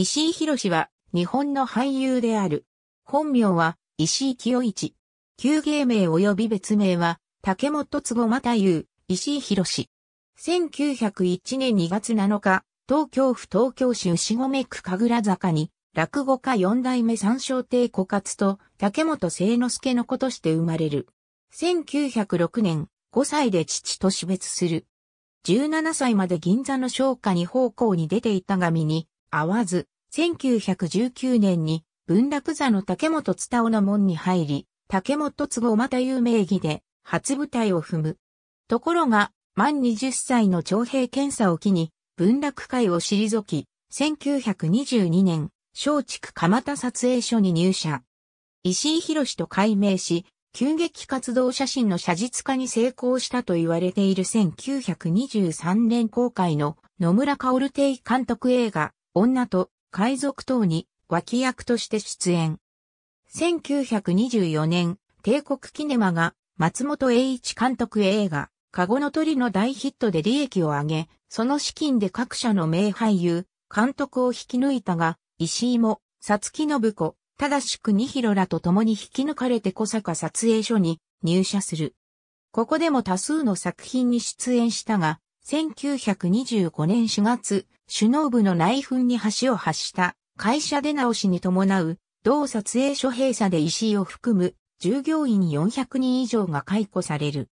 石井博は日本の俳優である。本名は石井清一。旧芸名及び別名は竹本坪又優、石井博1901年2月7日、東京府東京市牛込区神楽坂に、落語家四代目三章亭枯渇と竹本聖之助の子として生まれる。1906年、5歳で父と死別する。17歳まで銀座の商家に奉公に出ていたが身に、合わず、1919年に文楽座の竹本津田の門に入り、竹本津また有名義で初舞台を踏む。ところが、満20歳の徴兵検査を機に、文楽会を退き、1922年、松竹蒲田撮影所に入社。石井博と改名し、急激活動写真の写実化に成功したと言われている1923年公開の野村薫亭監督映画女と海賊等に脇役として出演。1924年、帝国キネマが松本栄一監督映画、カゴの鳥の大ヒットで利益を上げ、その資金で各社の名俳優、監督を引き抜いたが、石井も、さつきのぶこ、ただしくにひろらと共に引き抜かれて小坂撮影所に入社する。ここでも多数の作品に出演したが、1925年4月、首脳部の内紛に橋を発した会社出直しに伴う、同撮影所閉鎖で石井を含む従業員400人以上が解雇される。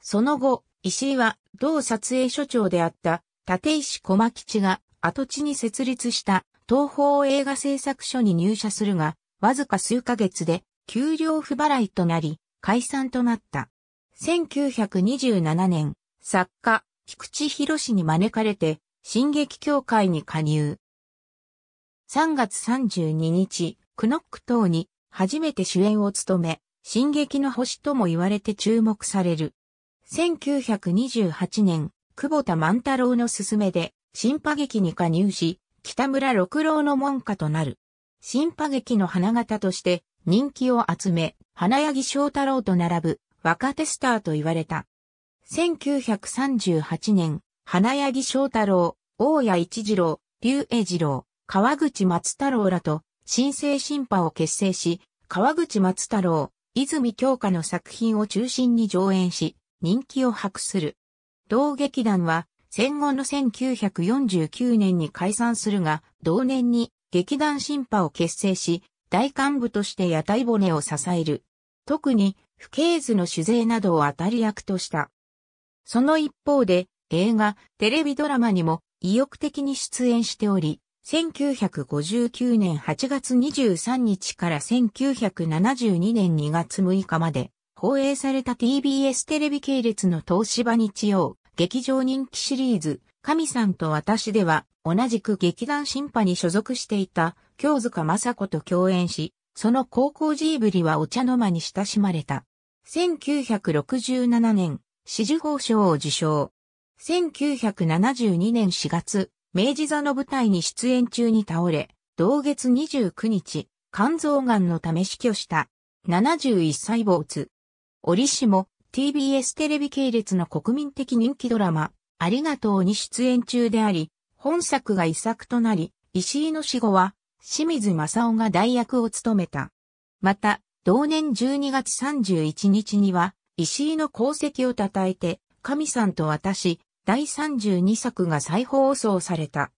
その後、石井は同撮影所長であった立石駒吉が跡地に設立した東方映画製作所に入社するが、わずか数ヶ月で給料不払いとなり、解散となった。1927年、作家、菊池博に招かれて、進撃協会に加入。3月32日、クノック等に初めて主演を務め、進撃の星とも言われて注目される。1928年、久保田万太郎の勧めで、新派劇に加入し、北村六郎の門下となる。新派劇の花形として人気を集め、花柳翔太郎と並ぶ若手スターと言われた。1938年、花柳翔太郎、大谷一次郎、竜英次郎、川口松太郎らと、新生新派を結成し、川口松太郎、泉京香の作品を中心に上演し、人気を博する。同劇団は、戦後の1949年に解散するが、同年に劇団新派を結成し、大幹部として屋台骨を支える。特に、不敬図の酒税などを当たり役とした。その一方で、映画、テレビドラマにも意欲的に出演しており、1959年8月23日から1972年2月6日まで放映された TBS テレビ系列の東芝日曜劇場人気シリーズ神さんと私では同じく劇団審判に所属していた京塚雅子と共演し、その高校ジーブリはお茶の間に親しまれた。1967年、四十褒賞を受賞。1972年4月、明治座の舞台に出演中に倒れ、同月29日、肝臓癌のため死去した。71歳主。折しも TBS テレビ系列の国民的人気ドラマ、ありがとうに出演中であり、本作が遺作となり、石井の死後は、清水正夫が代役を務めた。また、同年12月31日には、石井の功績を称えて、神さんと私、第32作が再放送された。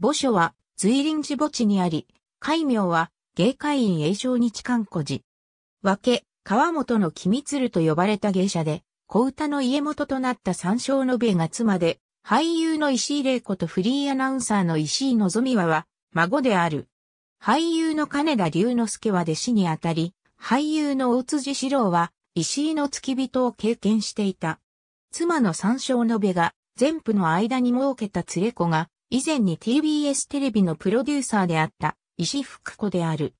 墓所は随臨寺墓地にあり、戒名は芸会院永翔日観古寺。分け、川本の君鶴と呼ばれた芸者で、小歌の家元となった三章の部が妻で、俳優の石井玲子とフリーアナウンサーの石井のぞみ和は、孫である。俳優の金田龍之介は弟子にあたり、俳優の大辻志郎は、石井の付き人を経験していた。妻の三章のべが、全部の間に設けた連れ子が、以前に TBS テレビのプロデューサーであった石福子である。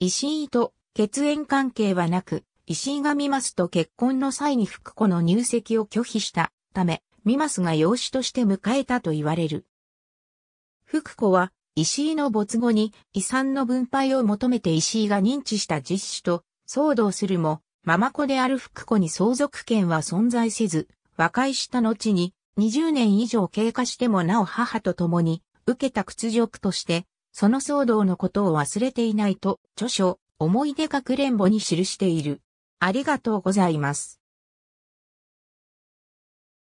石井と血縁関係はなく、石井がミますと結婚の際に福子の入籍を拒否したため、みますが養子として迎えたと言われる。福子は石井の没後に遺産の分配を求めて石井が認知した実施と騒動するも、ママ子である福子に相続権は存在せず、和解した後に20年以上経過してもなお母と共に受けた屈辱として、その騒動のことを忘れていないと、著書、思い出かくれんぼに記している。ありがとうございます。